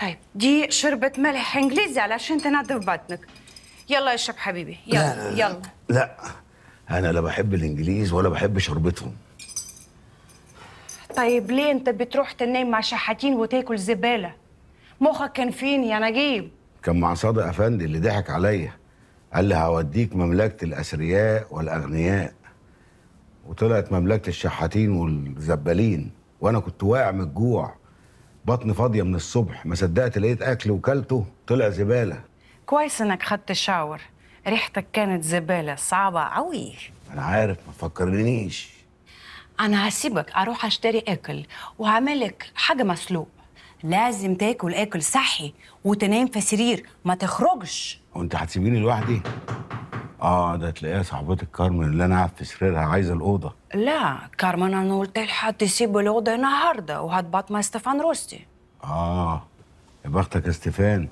طيب دي شربة ملح انجليزي علشان تنظف بطنك يلا يا شب حبيبي يلا لا يلا لا انا لا بحب الانجليز ولا بحب شربتهم طيب ليه انت بتروح تنام مع شحاتين وتاكل زباله مخك كان فين يا نجيب كان مع صادق افندي اللي ضحك عليا قال لي هوديك مملكه الاثرياء والاغنياء وطلعت مملكه الشحاتين والزبالين وانا كنت واقع من الجوع بطني فاضيه من الصبح ما صدقت لقيت اكل وكلته طلع زباله كويس انك خدت شاور ريحتك كانت زباله صعبه قوي انا عارف ما تفكرنيش انا هسيبك اروح اشتري اكل وهعملك حاجه مسلوق لازم تاكل اكل صحي وتنام في سرير ما تخرجش وانت هتسيبيني لوحدي اه ده تلاقيها صاحبتك كارمن اللي انا قاعد في سريرها عايزه الاوضه لا كارمن انا قلت لها تسيب الاوضه النهارده وهتبات مع ستيفان روستي اه يا بختك يا ستيفان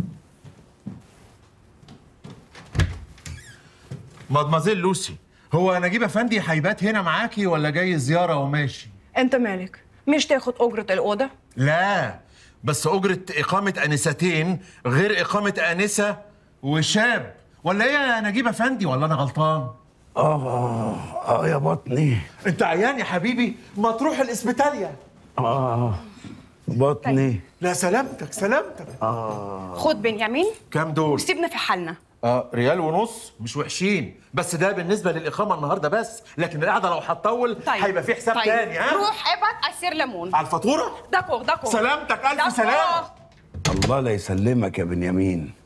مادمازيل لوسي هو نجيب افندي هيبات هنا معاكي ولا جاي زياره وماشي انت مالك مش تاخد اجره الاوضه لا بس اجره اقامه انستين غير اقامه انسه وشاب ولا ايه يا نجيب افندي ولا انا غلطان اه اه يا بطني انت عيان يا حبيبي ما تروح الاسبيتاليا اه بطني طيب. لا سلامتك سلامتك اه خد بنيامين كام دول سيبنا في حالنا اه ريال ونص مش وحشين بس ده بالنسبه للاقامه النهارده بس لكن القعده لو هتطول طيب. هيبقى في حساب طيب. تاني ها روح ابعت عصير ليمون على الفاتوره دكو دكو سلامتك الف سلام الله لا يسلمك يا بنيامين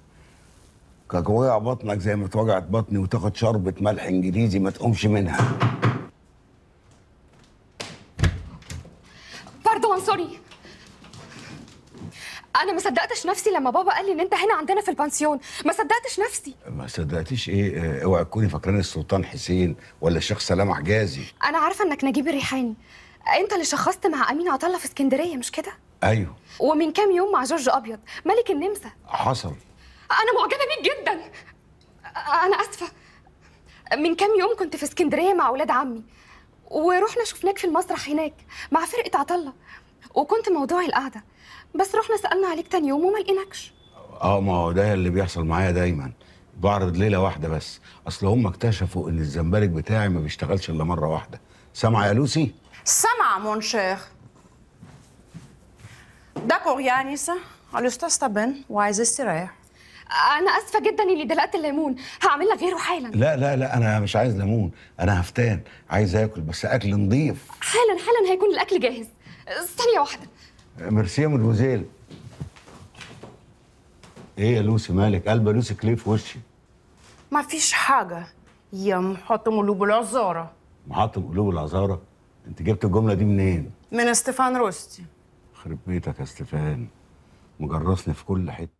وجع بطنك زي ما اتوجعت بطني وتاخد شربة ملح انجليزي ما تقومش منها باردون سوري انا ما صدقتش نفسي لما بابا قال لي ان انت هنا عندنا في البانسيون ما صدقتش نفسي ما صدقتيش ايه آه، اوعي تكوني فاكراني السلطان حسين ولا الشيخ سلام حجازي انا عارفه انك نجيب الريحاني انت اللي شخصت مع امين عطله في اسكندريه مش كده ايوه ومن كام يوم مع جورج ابيض ملك النمسا حصل انا معجبه بيك جدا انا اسفه من كام يوم كنت في اسكندريه مع اولاد عمي ورحنا شفناك في المسرح هناك مع فرقه عطله وكنت موضوع القعده بس رحنا سالنا عليك تاني يوم وما لقيناكش اه ما هو ده اللي بيحصل معايا دايما بعرض ليله واحده بس اصل هم اكتشفوا ان الزمبرك بتاعي ما بيشتغلش الا مره واحده سامعه يا لوسي سامعه مون داكور يا لسه الاستاذ تبن وعايز استريح انا اسفه جدا اني دلقت الليمون هعمل لك غيره حالا لا لا لا انا مش عايز ليمون انا هفتان عايز اكل بس اكل نظيف حالا حالا هيكون الاكل جاهز ثانيه واحده ميرسي يا مدموزيل ايه يا لوسي مالك قلبه لوسي كليف في وشي ما فيش حاجه يا محطم قلوب العذاره محطم قلوب العذاره انت جبت الجمله دي منين من استفان روستي خرب بيتك يا استفان. مجرسني في كل حته